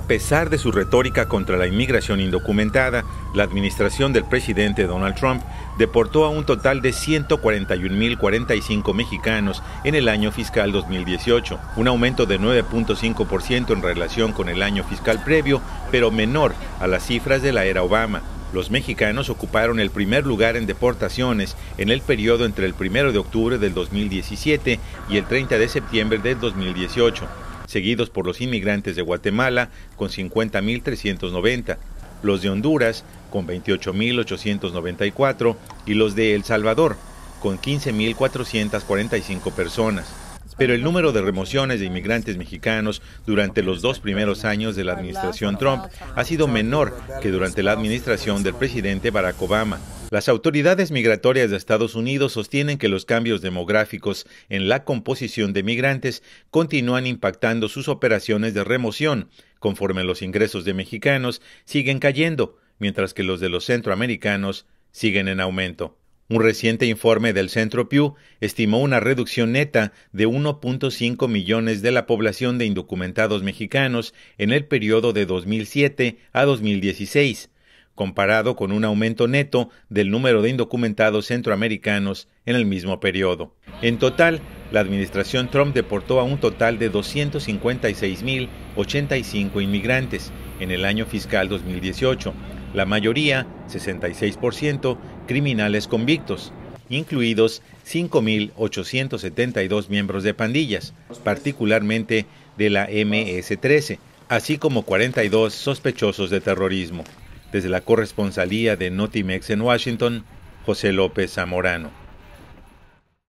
A pesar de su retórica contra la inmigración indocumentada, la administración del presidente Donald Trump deportó a un total de 141.045 mexicanos en el año fiscal 2018, un aumento de 9.5% en relación con el año fiscal previo, pero menor a las cifras de la era Obama. Los mexicanos ocuparon el primer lugar en deportaciones en el periodo entre el 1 de octubre del 2017 y el 30 de septiembre del 2018 seguidos por los inmigrantes de Guatemala con 50.390, los de Honduras con 28.894 y los de El Salvador con 15.445 personas. Pero el número de remociones de inmigrantes mexicanos durante los dos primeros años de la administración Trump ha sido menor que durante la administración del presidente Barack Obama. Las autoridades migratorias de Estados Unidos sostienen que los cambios demográficos en la composición de migrantes continúan impactando sus operaciones de remoción, conforme los ingresos de mexicanos siguen cayendo, mientras que los de los centroamericanos siguen en aumento. Un reciente informe del Centro Pew estimó una reducción neta de 1.5 millones de la población de indocumentados mexicanos en el periodo de 2007 a 2016, comparado con un aumento neto del número de indocumentados centroamericanos en el mismo periodo. En total, la administración Trump deportó a un total de 256.085 inmigrantes en el año fiscal 2018, la mayoría, 66%, criminales convictos, incluidos 5.872 miembros de pandillas, particularmente de la MS-13, así como 42 sospechosos de terrorismo. Desde la corresponsalía de Notimex en Washington, José López Zamorano.